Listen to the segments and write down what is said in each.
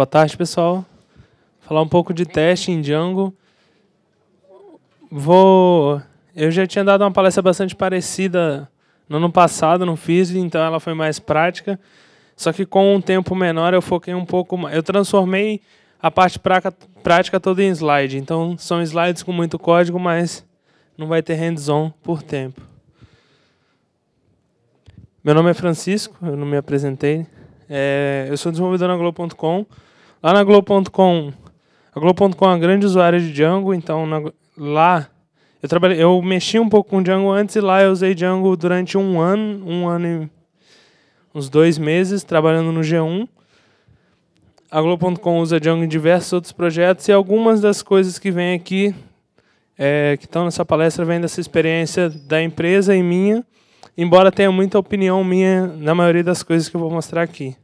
Boa tarde, pessoal. Falar um pouco de teste em Django. Vou. Eu já tinha dado uma palestra bastante parecida no ano passado, não fiz, então ela foi mais prática. Só que com um tempo menor eu foquei um pouco mais. Eu transformei a parte prática, prática toda em slide. Então são slides com muito código, mas não vai ter hands-on por tempo. Meu nome é Francisco, eu não me apresentei. É, eu sou desenvolvedor na Globo.com. Lá na Globo.com, a Globo.com é uma grande usuária de Django, então na, lá eu trabalhei, eu mexi um pouco com Django antes e lá eu usei Django durante um ano, um ano e uns dois meses trabalhando no G1. A Globo.com usa Django em diversos outros projetos e algumas das coisas que vêm aqui, é, que estão nessa palestra, vêm dessa experiência da empresa e minha, embora tenha muita opinião minha na maioria das coisas que eu vou mostrar aqui.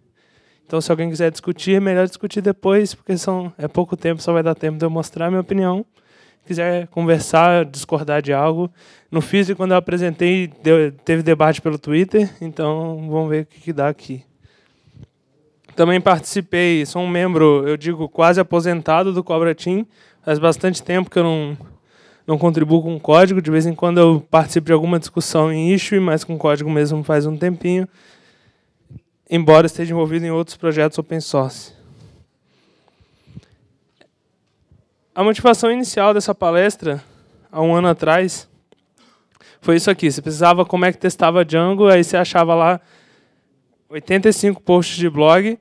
Então, se alguém quiser discutir, é melhor discutir depois, porque são, é pouco tempo, só vai dar tempo de eu mostrar a minha opinião. Se quiser conversar, discordar de algo. No físico, quando eu apresentei, deu, teve debate pelo Twitter, então vamos ver o que, que dá aqui. Também participei, sou um membro, eu digo, quase aposentado do Cobra Team. Faz bastante tempo que eu não, não contribuo com código. De vez em quando eu participo de alguma discussão em issue, mas com código mesmo faz um tempinho embora esteja envolvido em outros projetos open source. A motivação inicial dessa palestra, há um ano atrás, foi isso aqui. Você precisava como é que testava Django, aí você achava lá 85 posts de blog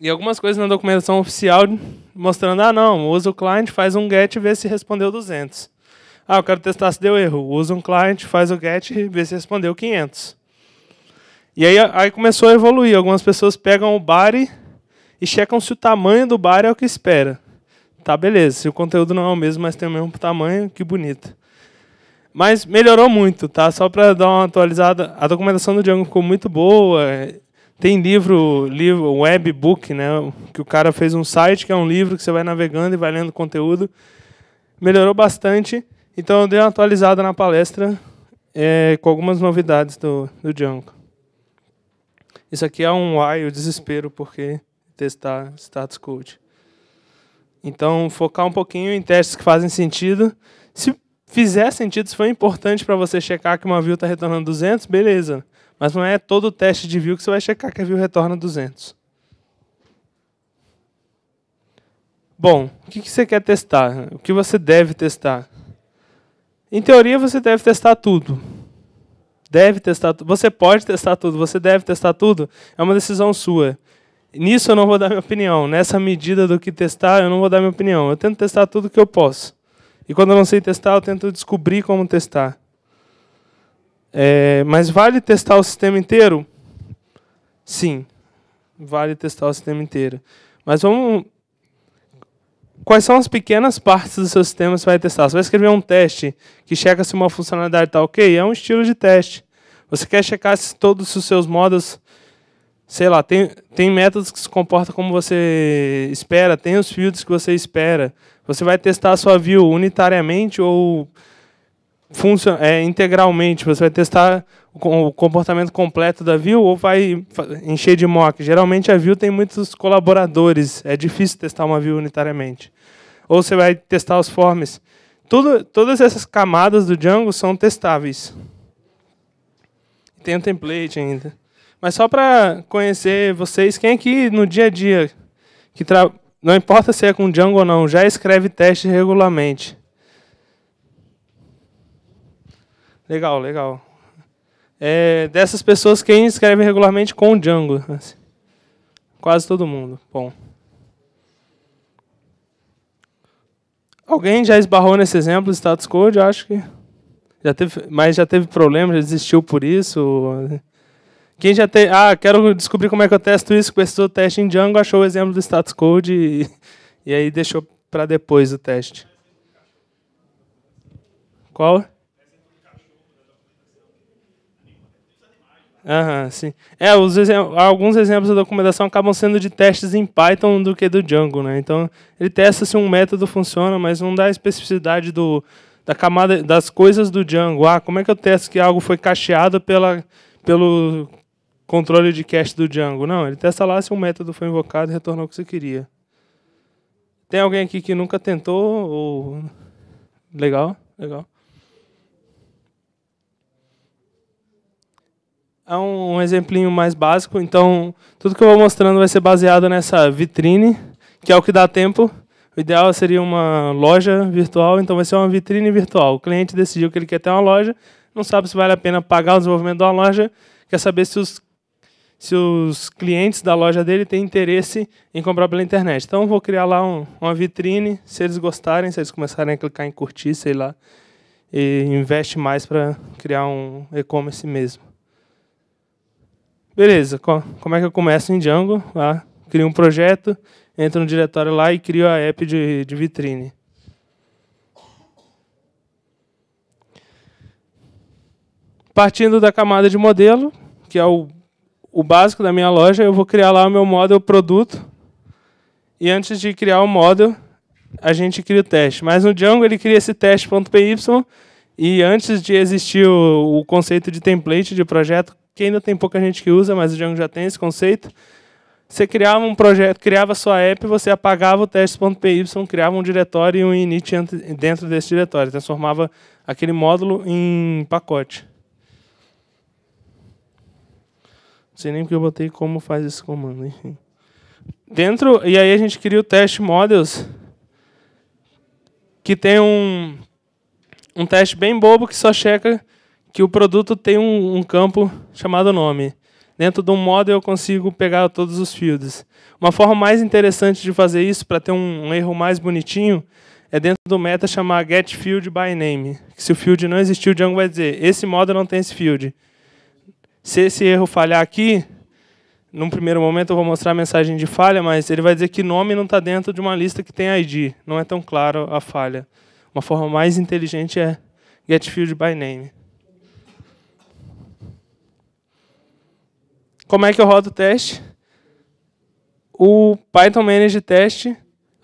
e algumas coisas na documentação oficial mostrando, ah, não, usa o client, faz um get e vê se respondeu 200. Ah, eu quero testar se deu erro. Usa um client, faz o get e vê se respondeu 500. E aí, aí começou a evoluir. Algumas pessoas pegam o body e checam se o tamanho do bar é o que espera. Tá, beleza. Se o conteúdo não é o mesmo, mas tem o mesmo tamanho, que bonito. Mas melhorou muito, tá? Só para dar uma atualizada, a documentação do Django ficou muito boa. Tem livro, livro, webbook, né? Que o cara fez um site que é um livro que você vai navegando e vai lendo conteúdo. Melhorou bastante. Então eu dei uma atualizada na palestra é, com algumas novidades do, do Django. Isso aqui é um why, o desespero, porque testar status code. Então, focar um pouquinho em testes que fazem sentido. Se fizer sentido, se for importante para você checar que uma view está retornando 200, beleza. Mas não é todo teste de view que você vai checar que a view retorna 200. Bom, o que você quer testar? O que você deve testar? Em teoria, você deve testar tudo deve testar tudo. Você pode testar tudo, você deve testar tudo. É uma decisão sua. Nisso eu não vou dar minha opinião. Nessa medida do que testar, eu não vou dar minha opinião. Eu tento testar tudo que eu posso. E quando eu não sei testar, eu tento descobrir como testar. É, mas vale testar o sistema inteiro? Sim, vale testar o sistema inteiro. Mas vamos quais são as pequenas partes do seu sistema que você vai testar. Você vai escrever um teste que checa se uma funcionalidade está ok, é um estilo de teste. Você quer checar se todos os seus modos, sei lá, tem, tem métodos que se comportam como você espera, tem os fields que você espera. Você vai testar a sua view unitariamente ou funciona, é, integralmente, você vai testar o comportamento completo da view ou vai encher de mock. Geralmente a view tem muitos colaboradores, é difícil testar uma view unitariamente. Ou você vai testar os forms. Tudo, todas essas camadas do Django são testáveis. Tem um template ainda. Mas só para conhecer vocês, quem aqui é no dia a dia, que tra... não importa se é com Django ou não, já escreve teste regularmente. Legal, legal. É, dessas pessoas, quem escreve regularmente com o Django? Quase todo mundo. Bom. Alguém já esbarrou nesse exemplo do status code? Eu acho que. Já teve, mas já teve problema, já desistiu por isso. Quem já tem. Ah, quero descobrir como é que eu testo isso. Começou o teste em Django, achou o exemplo do status code e, e aí deixou para depois o teste. Qual? Aham, sim. É, os alguns exemplos da documentação acabam sendo de testes em Python do que do Django, né? Então, ele testa se um método funciona, mas não dá a especificidade do, da camada das coisas do Django. Ah, como é que eu testo que algo foi cacheado pela, pelo controle de cache do Django? Não, ele testa lá se um método foi invocado e retornou o que você queria. Tem alguém aqui que nunca tentou? Ou... Legal, legal. é um exemplinho mais básico, então tudo que eu vou mostrando vai ser baseado nessa vitrine, que é o que dá tempo. O ideal seria uma loja virtual, então vai ser uma vitrine virtual. O cliente decidiu que ele quer ter uma loja, não sabe se vale a pena pagar o desenvolvimento de uma loja, quer saber se os, se os clientes da loja dele têm interesse em comprar pela internet. Então vou criar lá um, uma vitrine, se eles gostarem, se eles começarem a clicar em curtir, sei lá, e investe mais para criar um e-commerce mesmo. Beleza, como é que eu começo em Django? Ah, crio um projeto, entro no diretório lá e crio a app de, de vitrine. Partindo da camada de modelo, que é o, o básico da minha loja, eu vou criar lá o meu model produto. E antes de criar o model, a gente cria o teste. Mas no Django ele cria esse teste.py e antes de existir o, o, conceito de template de projeto que ainda tem pouca gente que usa, mas o Django já tem esse conceito. Você criava um projeto, criava sua app, você apagava o teste.py, criava um diretório e um init dentro desse diretório, transformava aquele módulo em pacote. Não sei nem porque eu botei como faz esse comando, enfim. Dentro, e aí a gente cria o teste models, que tem um, um teste bem bobo que só checa que o produto tem um, um campo chamado nome. Dentro de um modo eu consigo pegar todos os fields. Uma forma mais interessante de fazer isso, para ter um, um, erro mais bonitinho, é dentro do meta chamar getFieldByName. Se o field não existir, o Django vai dizer, esse modo não tem esse field. Se esse erro falhar aqui, num primeiro momento eu vou mostrar a mensagem de falha, mas ele vai dizer que nome não está dentro de uma lista que tem ID. Não é tão claro a falha. Uma forma mais inteligente é getFieldByName. Como é que eu rodo o teste? O Python Manage Test,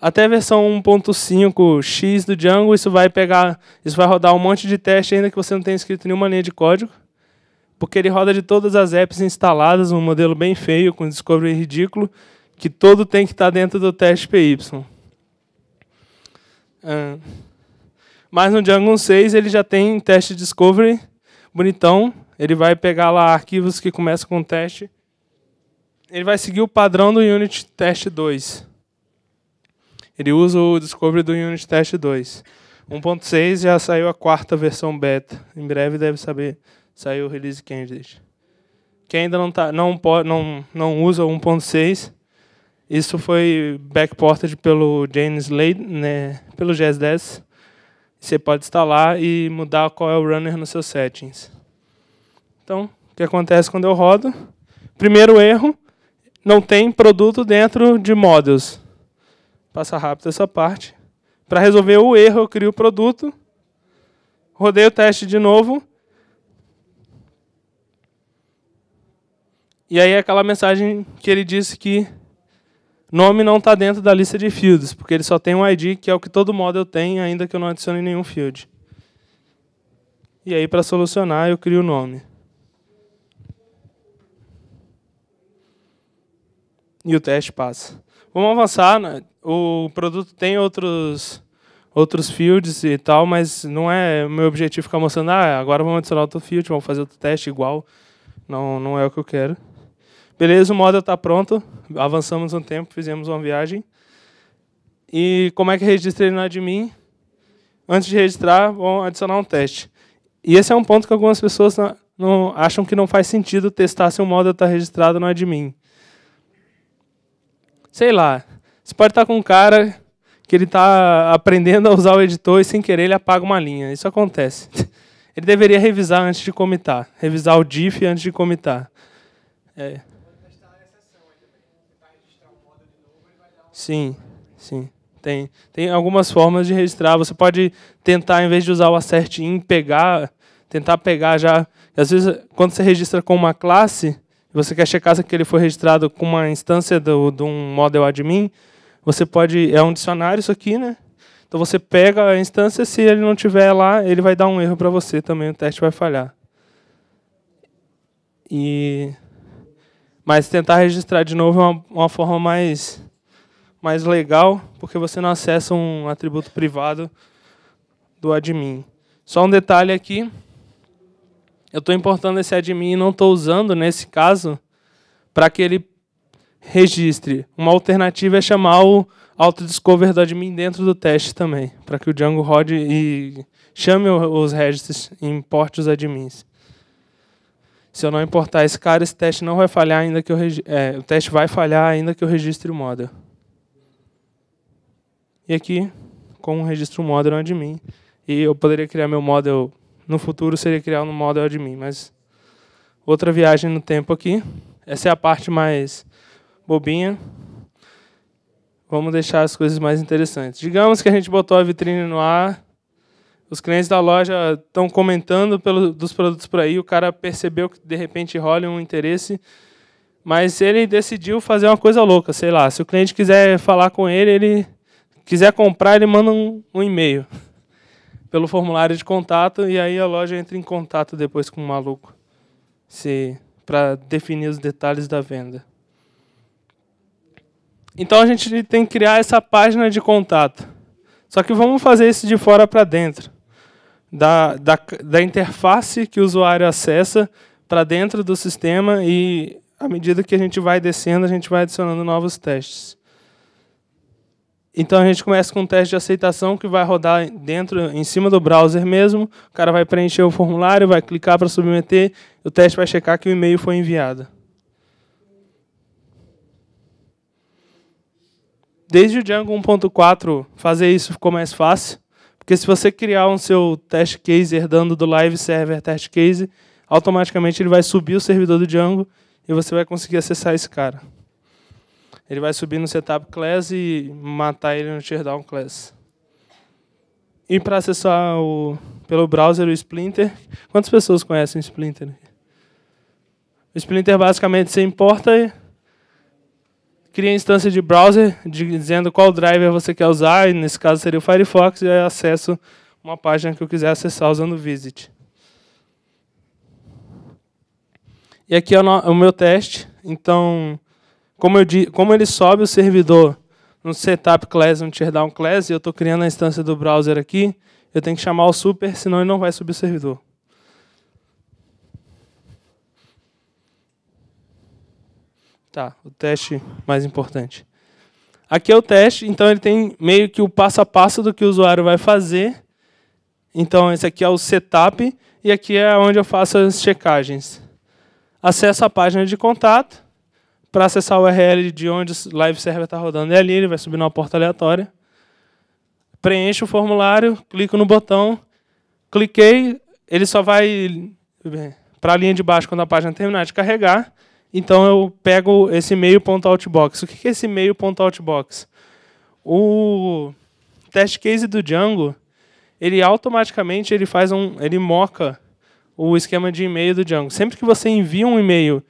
até a versão 1.5x do Django, isso vai pegar, isso vai rodar um monte de teste ainda que você não tenha escrito nenhuma linha de código, porque ele roda de todas as apps instaladas, um modelo bem feio, com discovery ridículo, que todo tem que estar tá dentro do teste PY. mas no Django 6 ele já tem teste discovery bonitão. Ele vai pegar lá arquivos que começam com teste ele vai seguir o padrão do Unit Test 2. Ele usa o Discovery do Unit Test 2. 1.6 já saiu a quarta versão beta. Em breve deve saber sair o release candidate. Quem ainda não, tá, não, pode, não, não usa 1.6, isso foi backported pelo James Slade, né, pelo GS10. Você pode instalar e mudar qual é o runner nos seus settings. Então, o que acontece quando eu rodo? Primeiro erro, não tem produto dentro de models. Passa rápido essa parte. Para resolver o erro, eu crio o produto. Rodei o teste de novo. E aí aquela mensagem que ele disse que nome não está dentro da lista de fields, porque ele só tem um ID, que é o que todo model tem, ainda que eu não adicione nenhum field. E aí, para solucionar, eu crio o nome. e o teste passa. Vamos avançar. Né? O produto tem outros outros fields e tal, mas não é meu objetivo é ficar mostrando, ah, agora vamos adicionar outro field, vamos fazer outro teste igual. Não, não é o que eu quero. Beleza, o model está pronto. Avançamos um tempo, fizemos uma viagem. E como é que registrei no admin? Antes de registrar, vamos adicionar um teste. E esse é um ponto que algumas pessoas não, não acham que não faz sentido testar se o model está registrado no admin sei lá, você pode estar com um cara que ele está aprendendo a usar o editor e sem querer ele apaga uma linha. Isso acontece. Ele deveria revisar antes de comitar, revisar o diff antes de comitar. É. Sim, sim. Tem, tem algumas formas de registrar. Você pode tentar, em vez de usar o assert in, pegar, tentar pegar já. Às vezes, quando você registra com uma classe, você quer checar se aquele foi registrado com uma instância do, de um model admin, você pode. É um dicionário isso aqui, né? Então você pega a instância, se ele não tiver lá, ele vai dar um erro para você também, o teste vai falhar. E mas tentar registrar de novo é uma, uma forma mais mais legal, porque você não acessa um atributo privado do admin. Só um detalhe aqui, eu estou importando esse admin e não estou usando nesse caso para que ele registre. Uma alternativa é chamar o auto-discover do admin dentro do teste também, para que o Django rode e chame os registros e importe os admins. Se eu não importar esse cara, esse teste não vai falhar ainda que eu é, o teste vai falhar ainda que eu registre o model. E aqui, com o registro model no admin, e eu poderia criar meu model no futuro seria criar um modo admin, mas outra viagem no tempo aqui. Essa é a parte mais bobinha. Vamos deixar as coisas mais interessantes. Digamos que a gente botou a vitrine no ar, os clientes da loja estão comentando pelo, dos produtos por aí, o cara percebeu que de repente rola um interesse, mas ele decidiu fazer uma coisa louca, sei lá. Se o cliente quiser falar com ele, ele quiser comprar, ele manda um, um e-mail pelo formulário de contato e aí a loja entra em contato depois com o maluco se para definir os detalhes da venda. Então a gente tem que criar essa página de contato. Só que vamos fazer isso de fora para dentro. Da, da, da interface que o usuário acessa para dentro do sistema e à medida que a gente vai descendo, a gente vai adicionando novos testes. Então a gente começa com um teste de aceitação que vai rodar dentro, em cima do browser mesmo. O cara vai preencher o formulário, vai clicar para submeter. O teste vai checar que o e-mail foi enviado. Desde o Django 1.4, fazer isso ficou mais fácil. Porque se você criar um seu test case herdando do live server test case, automaticamente ele vai subir o servidor do Django e você vai conseguir acessar esse cara ele vai subir no setup class e matar ele no teardown class. E para acessar o, pelo browser o Splinter, quantas pessoas conhecem o Splinter? O Splinter basicamente você importa, cria instância de browser dizendo qual driver você quer usar, e nesse caso seria o Firefox, e eu acesso uma página que eu quiser acessar usando o Visit. E aqui é o meu teste, então como, eu, como ele sobe o servidor no setup class, no teardown class, e eu estou criando a instância do browser aqui, eu tenho que chamar o super, senão ele não vai subir o servidor. Tá, o teste mais importante. Aqui é o teste, então ele tem meio que o passo a passo do que o usuário vai fazer. Então esse aqui é o setup e aqui é onde eu faço as checagens. Acesso a página de contato para acessar o URL de onde o live server está rodando é ali, ele vai subir numa porta aleatória. Preenche o formulário, clico no botão, cliquei, ele só vai para a linha de baixo quando a página terminar de carregar. Então eu pego esse e-mail.outbox. O que é esse e-mail.outbox? O test case do Django, ele automaticamente ele faz um, ele moca o esquema de e-mail do Django. Sempre que você envia um e-mail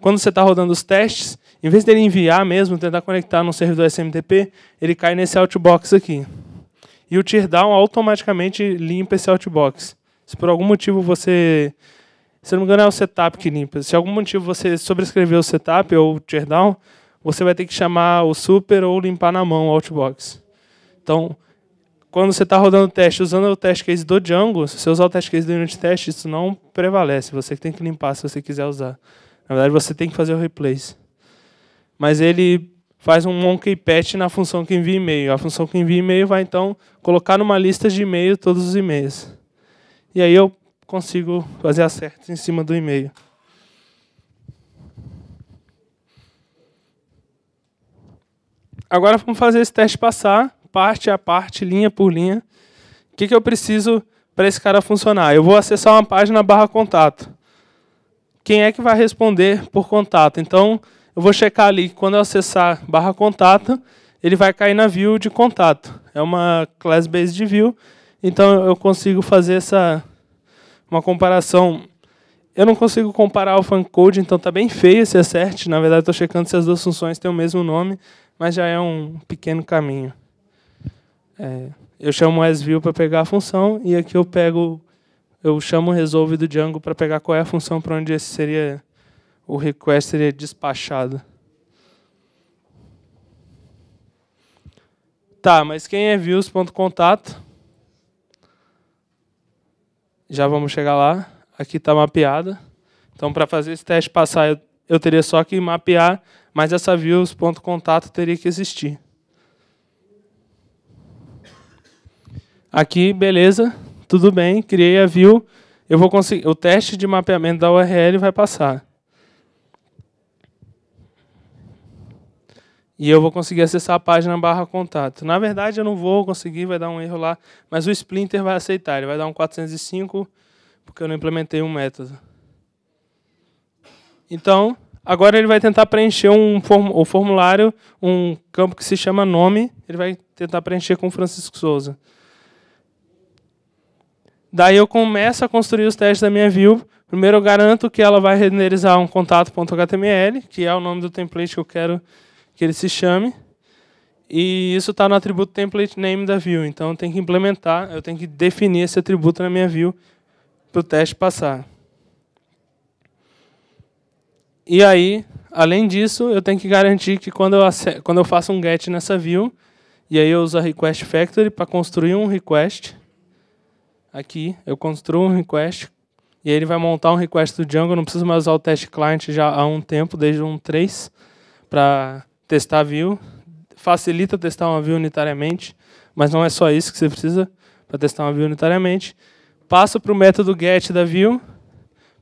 quando você está rodando os testes, em vez dele enviar mesmo, tentar conectar num servidor SMTP, ele cai nesse outbox aqui. E o teardown automaticamente limpa esse outbox. Se por algum motivo você. Se não me engano, é o setup que limpa. Se por algum motivo você sobrescrever o setup ou o teardown, você vai ter que chamar o super ou limpar na mão o outbox. Então, quando você está rodando o teste usando o test case do Django, se você usar o test case do unit test, isso não prevalece. Você tem que limpar se você quiser usar. Na verdade, você tem que fazer o replace. Mas ele faz um monkey patch na função que envia e-mail. A função que envia e-mail vai, então, colocar numa lista de e-mail todos os e-mails. E aí eu consigo fazer acertos em cima do e-mail. Agora vamos fazer esse teste passar, parte a parte, linha por linha. O que, que eu preciso para esse cara funcionar? Eu vou acessar uma página barra contato quem é que vai responder por contato. Então, eu vou checar ali, quando eu acessar barra contato, ele vai cair na view de contato. É uma class based view, então eu consigo fazer essa uma comparação. Eu não consigo comparar o funcode, então tá bem feio esse assert. É na verdade, estou checando se as duas funções têm o mesmo nome, mas já é um pequeno caminho. É, eu chamo o sView para pegar a função e aqui eu pego eu chamo o resolve do Django para pegar qual é a função para onde esse seria o request seria despachado. Tá, mas quem é views.contato? Já vamos chegar lá. Aqui está mapeada. Então, para fazer esse teste passar, eu, eu teria só que mapear, mas essa views.contato teria que existir. Aqui, beleza tudo bem, criei a view, eu vou conseguir, o teste de mapeamento da URL vai passar. E eu vou conseguir acessar a página barra contato. Na verdade, eu não vou conseguir, vai dar um erro lá, mas o Splinter vai aceitar, ele vai dar um 405, porque eu não implementei um método. Então, agora ele vai tentar preencher um form o formulário, um campo que se chama nome, ele vai tentar preencher com Francisco Souza. Daí eu começo a construir os testes da minha view. Primeiro eu garanto que ela vai renderizar um contato.html, que é o nome do template que eu quero que ele se chame. E isso está no atributo template name da view. Então eu tenho que implementar, eu tenho que definir esse atributo na minha view para o teste passar. E aí, além disso, eu tenho que garantir que quando eu, quando eu faço um get nessa view, e aí eu uso a request factory para construir um request, aqui, eu construo um request e ele vai montar um request do Django, eu não preciso mais usar o test client já há um tempo, desde um 3, para testar view. Facilita testar uma view unitariamente, mas não é só isso que você precisa para testar uma view unitariamente. Passo para o método get da view,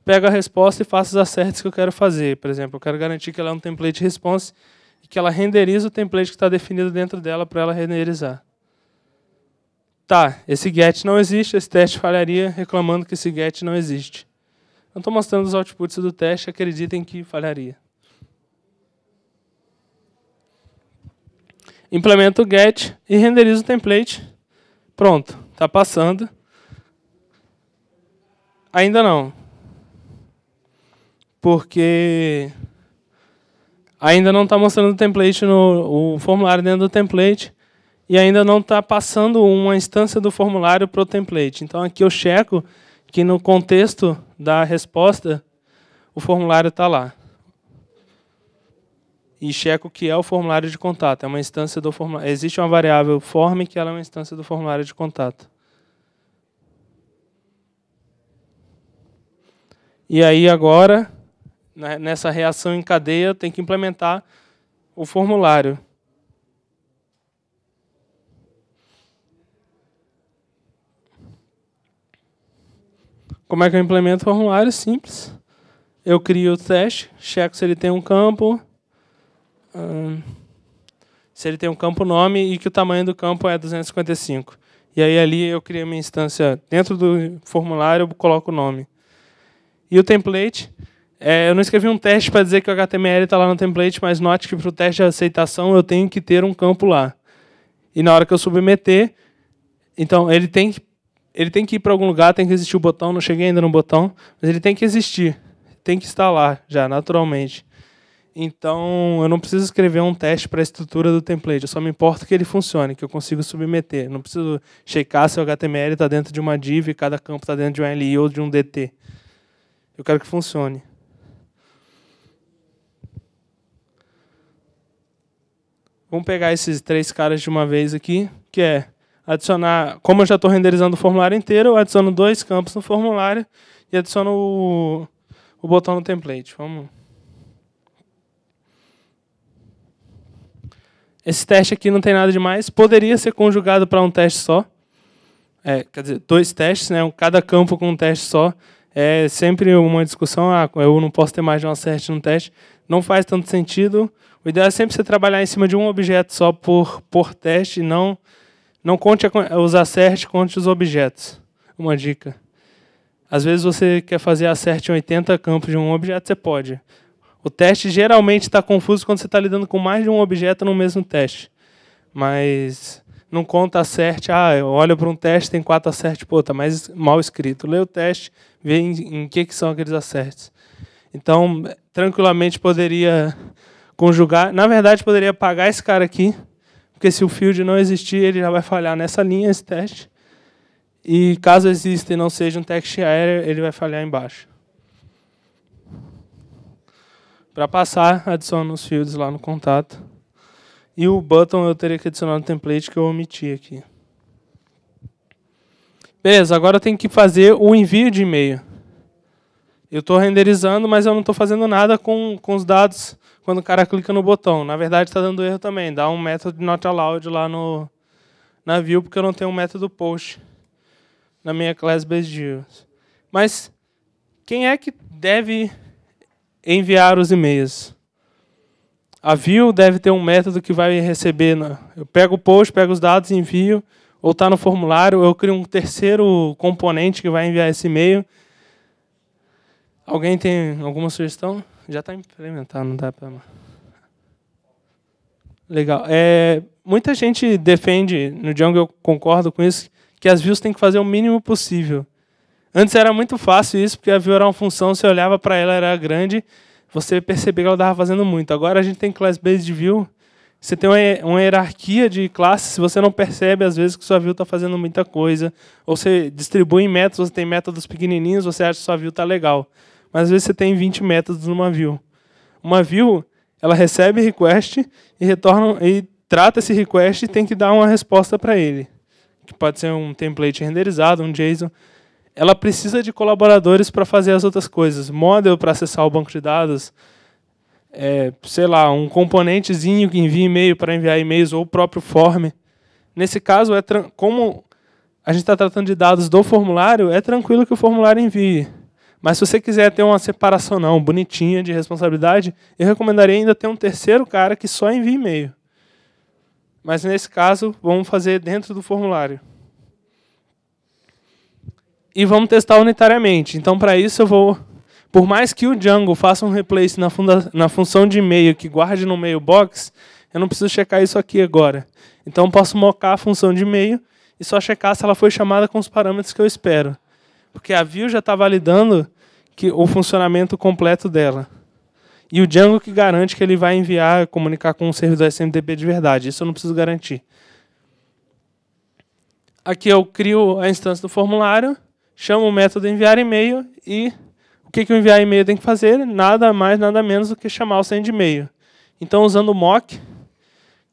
pego a resposta e faço os acertos que eu quero fazer. Por exemplo, eu quero garantir que ela é um template response e que ela renderiza o template que está definido dentro dela para ela renderizar tá, esse get não existe, esse teste falharia reclamando que esse get não existe. Não estou mostrando os outputs do teste, acreditem que falharia. Implemento o get e renderizo o template. Pronto, está passando. Ainda não. Porque ainda não está mostrando o template no o formulário dentro do template e ainda não está passando uma instância do formulário para o template. Então aqui eu checo que no contexto da resposta o formulário está lá. E checo que é o formulário de contato. É uma instância do formulário. Existe uma variável form que ela é uma instância do formulário de contato. E aí agora, né, nessa reação em cadeia, eu tenho que implementar o formulário. Como é que eu implemento o formulário? Simples. Eu crio o teste, checo se ele tem um campo, se ele tem um campo nome e que o tamanho do campo é 255. E aí ali eu crio minha instância dentro do formulário, eu coloco o nome. E o template, é, eu não escrevi um teste para dizer que o HTML está lá no template, mas note que para o teste de aceitação eu tenho que ter um campo lá. E na hora que eu submeter, então ele tem que ele tem que ir para algum lugar, tem que existir o botão, não cheguei ainda no botão, mas ele tem que existir, tem que estar lá já, naturalmente. Então, eu não preciso escrever um teste para a estrutura do template, eu só me importo que ele funcione, que eu consiga submeter. Não preciso checar se o HTML está dentro de uma div e cada campo está dentro de um LI ou de um DT. Eu quero que funcione. Vamos pegar esses três caras de uma vez aqui, que é adicionar, como eu já estou renderizando o formulário inteiro, eu adiciono dois campos no formulário e adiciono o, o botão no template. Vamos. Esse teste aqui não tem nada demais. Poderia ser conjugado para um teste só. É, quer dizer, dois testes, né? cada campo com um teste só. É sempre uma discussão, ah, eu não posso ter mais de uma cert no teste. Não faz tanto sentido. O ideal é sempre você trabalhar em cima de um objeto só por, por teste, não não conte os acertes, conte os objetos. Uma dica. Às vezes você quer fazer acerte em 80 campos de um objeto, você pode. O teste geralmente está confuso quando você está lidando com mais de um objeto no mesmo teste. Mas não conta acerte. Ah, eu olho para um teste, tem quatro acertes. Pô, tá mais mal escrito. Lê o teste, vê em, em que, que são aqueles acertes. Então, tranquilamente poderia conjugar. Na verdade, poderia pagar esse cara aqui porque se o field não existir, ele já vai falhar nessa linha, esse teste. E caso exista e não seja um text error, ele vai falhar embaixo. Para passar, adiciono os fields lá no contato. E o button eu teria que adicionar no template que eu omiti aqui. Beleza, agora eu tenho que fazer o envio de e-mail eu estou renderizando, mas eu não estou fazendo nada com, com os dados quando o cara clica no botão. Na verdade, está dando erro também. Dá um método not allowed lá no, na view, porque eu não tenho um método post na minha class based views. Mas quem é que deve enviar os e-mails? A view deve ter um método que vai receber. Na, eu pego o post, pego os dados, envio, ou está no formulário, eu crio um terceiro componente que vai enviar esse e-mail Alguém tem alguma sugestão? Já está implementado, não dá para. Legal. É, muita gente defende, no Django eu concordo com isso, que as views têm que fazer o mínimo possível. Antes era muito fácil isso, porque a view era uma função, você olhava para ela, era grande, você percebia que ela estava fazendo muito. Agora a gente tem class-based view, você tem uma, hierarquia de classes, você não percebe às vezes que sua view está fazendo muita coisa, ou você distribui em métodos, você tem métodos pequenininhos, você acha que sua view está legal mas às vezes você tem 20 métodos numa view. Uma view, ela recebe request e retorna e trata esse request e tem que dar uma resposta para ele, que pode ser um template renderizado, um JSON. Ela precisa de colaboradores para fazer as outras coisas, model para acessar o banco de dados, é, sei lá, um componentezinho que envia e-mail para enviar e-mails ou o próprio form. Nesse caso, é como a gente está tratando de dados do formulário, é tranquilo que o formulário envie. Mas se você quiser ter uma separação não bonitinha de responsabilidade, eu recomendaria ainda ter um terceiro cara que só envie e-mail. Mas nesse caso, vamos fazer dentro do formulário. E vamos testar unitariamente. Então, para isso, eu vou. Por mais que o Django faça um replace na, funda... na função de e-mail que guarde no mailbox, eu não preciso checar isso aqui agora. Então, posso mocar a função de e-mail e só checar se ela foi chamada com os parâmetros que eu espero. Porque a view já está validando que, o funcionamento completo dela. E o Django que garante que ele vai enviar, comunicar com o servidor SMTP de verdade. Isso eu não preciso garantir. Aqui eu crio a instância do formulário, chamo o método enviar e-mail e o que, que o enviar e-mail tem que fazer? Nada mais, nada menos do que chamar o send e-mail. Então, usando o mock,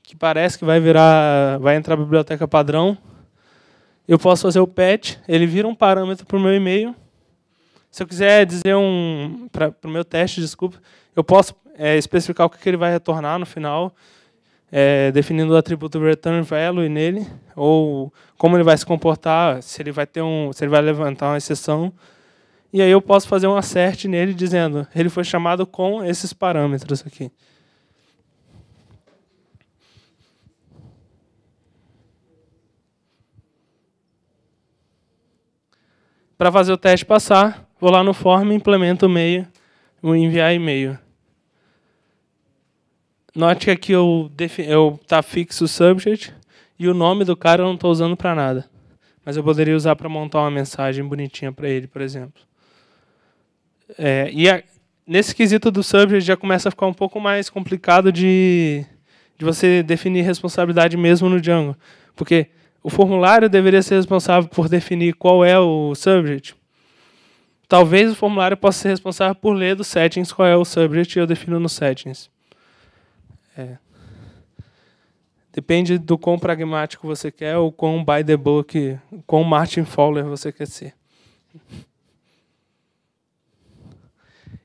que parece que vai virar, vai entrar a biblioteca padrão, eu posso fazer o patch, ele vira um parâmetro para o meu e-mail se eu quiser dizer um para o meu teste, desculpa, eu posso é, especificar o que, que, ele vai retornar no final, é, definindo o atributo return value nele, ou como ele vai se comportar, se ele vai ter um, se ele vai levantar uma exceção. E aí eu posso fazer um assert nele dizendo, ele foi chamado com esses parâmetros aqui. Para fazer o teste passar, Vou lá no form, implemento o meio, vou enviar e-mail. Note que aqui eu, tá fixo o subject e o nome do cara eu não estou usando para nada. Mas eu poderia usar para montar uma mensagem bonitinha para ele, por exemplo. É, e a, nesse quesito do subject já começa a ficar um pouco mais complicado de, de você definir responsabilidade mesmo no Django. Porque o formulário deveria ser responsável por definir qual é o subject. Talvez o formulário possa ser responsável por ler do settings qual é o subject e eu defino no settings. É. Depende do quão pragmático você quer ou quão by the book, quão Martin Fowler você quer ser.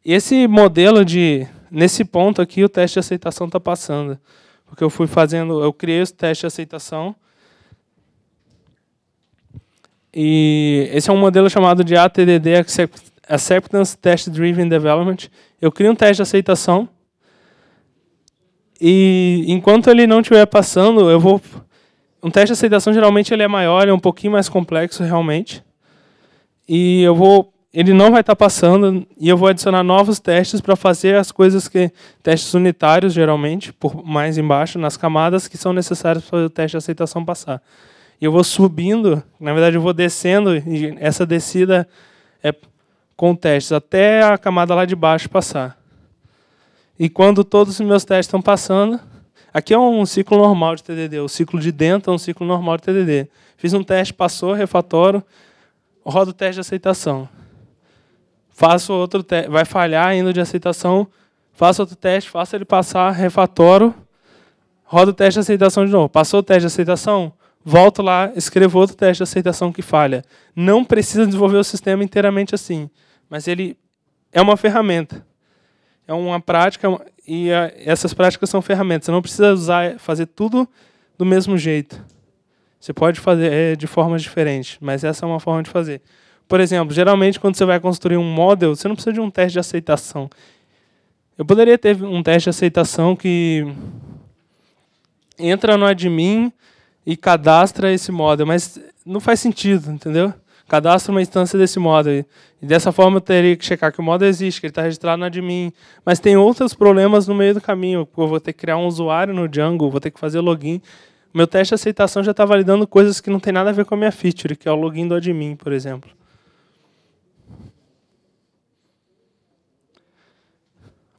E esse modelo de. Nesse ponto aqui, o teste de aceitação está passando. Porque eu fui fazendo. Eu criei o teste de aceitação e esse é um modelo chamado de ATDD Acceptance Test Driven Development. Eu crio um teste de aceitação e enquanto ele não estiver passando, eu vou um teste de aceitação geralmente ele é maior, é um pouquinho mais complexo realmente. E eu vou ele não vai estar passando e eu vou adicionar novos testes para fazer as coisas que testes unitários geralmente por mais embaixo nas camadas que são necessárias para o teste de aceitação passar e eu vou subindo, na verdade eu vou descendo, e essa descida é com testes até a camada lá de baixo passar. E quando todos os meus testes estão passando, aqui é um ciclo normal de TDD, o ciclo de dentro é um ciclo normal de TDD. Fiz um teste, passou, refatoro, rodo o teste de aceitação. Faço outro teste, vai falhar ainda de aceitação, faço outro teste, faço ele passar, refatoro, rodo o teste de aceitação de novo. Passou o teste de aceitação? volto lá, escrevo outro teste de aceitação que falha. Não precisa desenvolver o sistema inteiramente assim, mas ele é uma ferramenta. É uma prática é e é, essas práticas são ferramentas. Você não precisa usar fazer tudo do mesmo jeito. Você pode fazer é, de formas diferentes, mas essa é uma forma de fazer. Por exemplo, geralmente quando você vai construir um model, você não precisa de um teste de aceitação. Eu poderia ter um teste de aceitação que entra no admin, e cadastra esse model, mas não faz sentido, entendeu? Cadastra uma instância desse model. E dessa forma eu teria que checar que o model existe, que ele está registrado na admin. Mas tem outros problemas no meio do caminho. Eu vou ter que criar um usuário no Django, vou ter que fazer login. Meu teste de aceitação já está validando coisas que não tem nada a ver com a minha feature, que é o login do admin, por exemplo.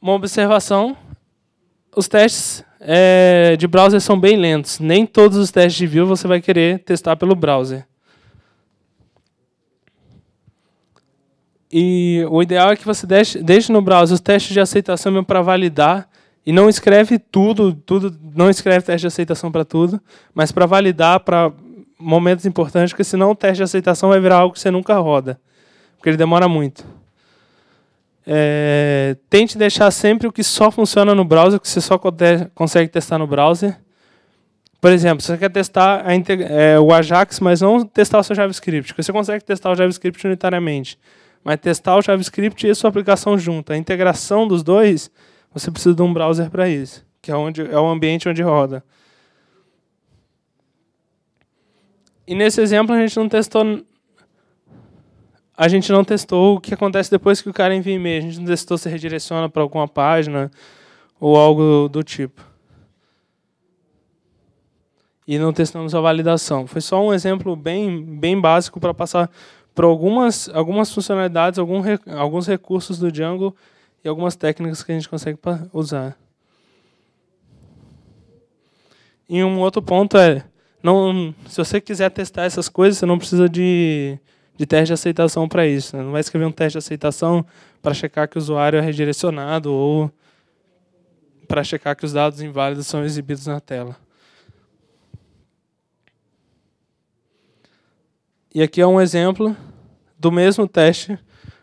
Uma observação, os testes é, de browser são bem lentos. Nem todos os testes de view você vai querer testar pelo browser. E o ideal é que você deixe, deixe no browser os testes de aceitação mesmo para validar. E não escreve tudo, tudo, não escreve teste de aceitação para tudo, mas para validar para momentos importantes, porque senão o teste de aceitação vai virar algo que você nunca roda. Porque ele demora muito. É, tente deixar sempre o que só funciona no browser, o que você só consegue testar no browser. Por exemplo, você quer testar é, o Ajax, mas não testar o seu JavaScript. Porque você consegue testar o JavaScript unitariamente. Mas testar o JavaScript e a sua aplicação juntas, A integração dos dois, você precisa de um browser para isso. Que é, onde, é o ambiente onde roda. E nesse exemplo a gente não testou a gente não testou o que acontece depois que o cara envia e-mail. A gente não testou se redireciona para alguma página ou algo do tipo. E não testamos a validação. Foi só um exemplo bem, bem básico para passar por algumas, algumas funcionalidades, algum, alguns recursos do Django e algumas técnicas que a gente consegue usar. E um outro ponto é, não, se você quiser testar essas coisas, você não precisa de de teste de aceitação para isso. Né? Não vai escrever um teste de aceitação para checar que o usuário é redirecionado ou para checar que os dados inválidos são exibidos na tela. E aqui é um exemplo do mesmo teste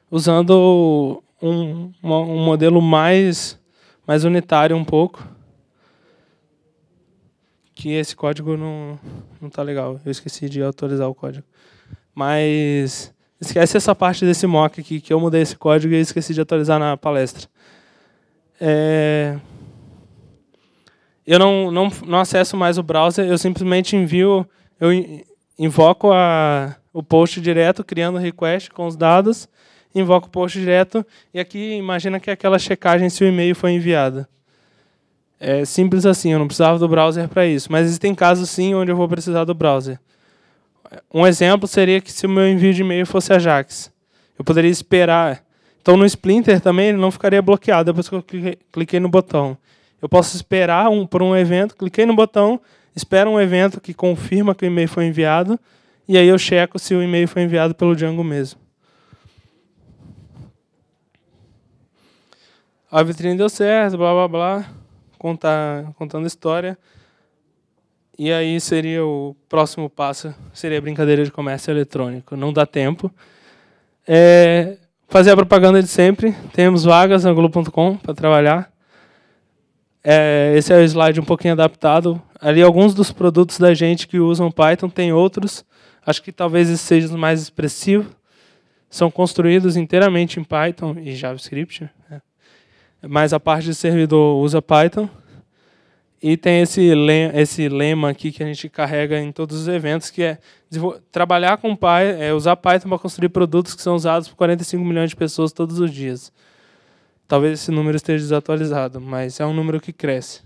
usando um, um modelo mais, mais unitário um pouco. Que esse código não está legal. Eu esqueci de autorizar o código. Mas esquece essa parte desse mock aqui, que eu mudei esse código e esqueci de atualizar na palestra. É... Eu não, não, não acesso mais o browser, eu simplesmente envio, eu invoco a, o post direto, criando request com os dados, invoco o post direto, e aqui imagina que é aquela checagem se o e-mail foi enviado. É simples assim, eu não precisava do browser para isso, mas existem casos sim onde eu vou precisar do browser. Um exemplo seria que se o meu envio de e-mail fosse Ajax, eu poderia esperar. Então, no Splinter também ele não ficaria bloqueado depois que eu cliquei no botão. Eu posso esperar um, por um evento, cliquei no botão, espero um evento que confirma que o e-mail foi enviado, e aí eu checo se o e-mail foi enviado pelo Django mesmo. A vitrine deu certo, blá blá blá, contar, contando história. E aí seria o próximo passo, seria brincadeira de comércio eletrônico. Não dá tempo. É, fazer a propaganda de sempre. Temos vagas na Globo.com para trabalhar. É, esse é o slide um pouquinho adaptado. Ali alguns dos produtos da gente que usam Python, tem outros. Acho que talvez esse seja o mais expressivo. São construídos inteiramente em Python e JavaScript. Né? Mas a parte de servidor usa Python. E tem esse, esse lema aqui que a gente carrega em todos os eventos, que é trabalhar com pai é usar Python para construir produtos que são usados por 45 milhões de pessoas todos os dias. Talvez esse número esteja desatualizado, mas é um número que cresce.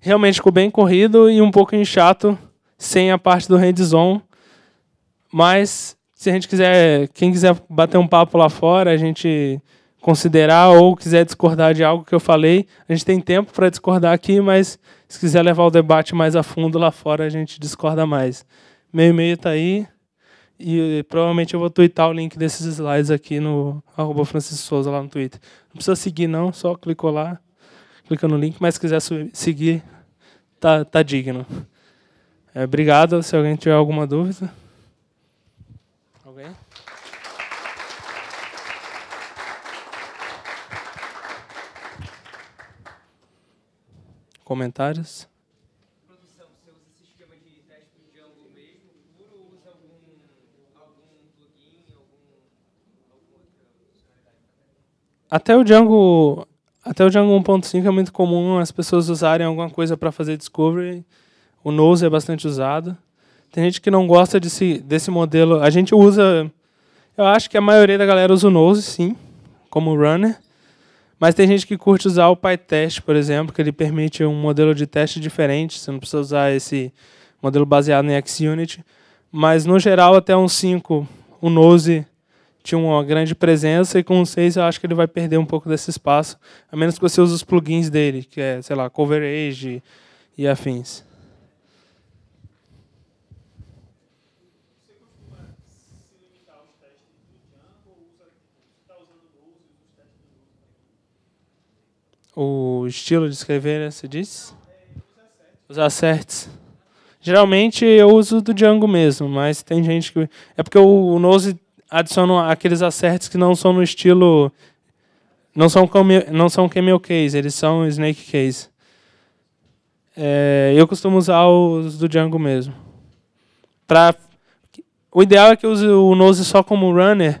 Realmente ficou bem corrido e um pouco inchado sem a parte do hands-on, mas se a gente quiser, quem quiser bater um papo lá fora, a gente considerar ou quiser discordar de algo que eu falei, a gente tem tempo para discordar aqui, mas se quiser levar o debate mais a fundo lá fora, a gente discorda mais. Meu e-mail está aí e provavelmente eu vou twittar o link desses slides aqui no arroba Francisco Souza lá no Twitter. Não precisa seguir não, só clicou lá, clica no link, mas se quiser seguir, tá, tá digno. É, obrigado, se alguém tiver alguma dúvida. comentários? Até o Django, até o Django 1.5 é muito comum as pessoas usarem alguma coisa para fazer discovery. O Nose é bastante usado. Tem gente que não gosta desse, desse modelo. A gente usa. Eu acho que a maioria da galera usa o Nose, sim, como runner. Mas tem gente que curte usar o PyTest, por exemplo, que ele permite um modelo de teste diferente. Você não precisa usar esse modelo baseado em XUnit. Mas, no geral, até um 5, o Nose tinha uma grande presença. E com o 6, eu acho que ele vai perder um pouco desse espaço. A menos que você use os plugins dele, que é, sei lá, Coverage e afins. o estilo de escrever, né, disse, diz? Os acertes. Geralmente eu uso do Django mesmo, mas tem gente que. É porque o Nose adiciona aqueles acertes que não são no estilo. Não são, não são camel case, eles são snake case. É, eu costumo usar os do Django mesmo. Pra, o ideal é que eu use o Nose só como runner,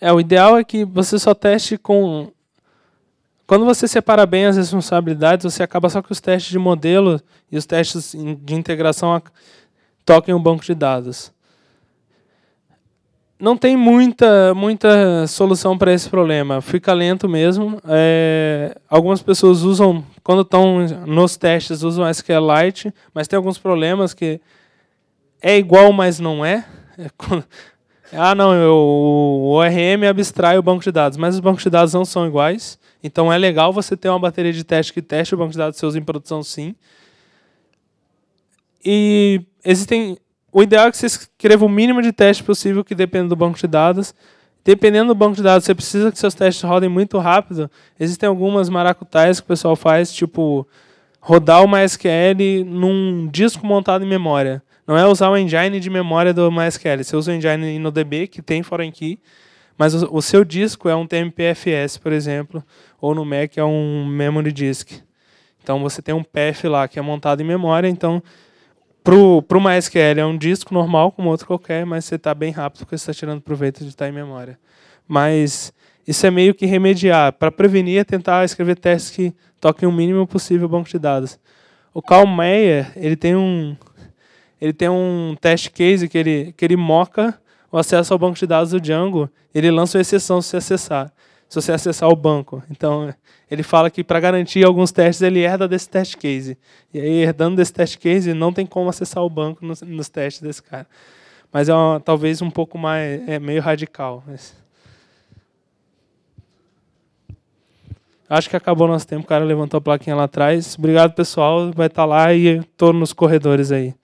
É, o ideal é que você só teste com. Quando você separa bem as responsabilidades, você acaba só que os testes de modelo e os testes de integração toquem o um banco de dados. Não tem muita, muita solução para esse problema. Fica lento mesmo. É, algumas pessoas usam, quando estão nos testes, usam SQLite, mas tem alguns problemas que é igual, mas não é. é quando, ah, não, eu, o ORM abstrai o banco de dados, mas os bancos de dados não são iguais. Então é legal você ter uma bateria de teste que teste o banco de dados seus em produção, sim. E existem. O ideal é que você escreva o mínimo de teste possível que dependa do banco de dados. Dependendo do banco de dados, você precisa que seus testes rodem muito rápido. Existem algumas maracutais que o pessoal faz, tipo rodar o MySQL num disco montado em memória. Não é usar o engine de memória do MySQL. Você usa o engine no DB, que tem foreign key, mas o, o seu disco é um TMPFS, por exemplo, ou no Mac é um memory disk. Então você tem um PF lá que é montado em memória, então para o MySQL é um disco normal, como outro qualquer, mas você está bem rápido porque você está tirando proveito de estar em memória. Mas isso é meio que remediar. Para prevenir, é tentar escrever testes que toquem o mínimo possível o banco de dados. O Carl ele tem um, ele tem um test case que ele, que ele moca o acesso ao banco de dados do Django, ele lança uma exceção se você acessar, se você acessar o banco. Então, ele fala que para garantir alguns testes, ele herda desse test case. E aí, herdando desse test case, não tem como acessar o banco nos, nos testes desse cara. Mas é uma, talvez um pouco mais, é meio radical. Mas... Acho que acabou nosso tempo, o cara levantou a plaquinha lá atrás. Obrigado, pessoal. Vai estar tá lá e estou nos corredores aí.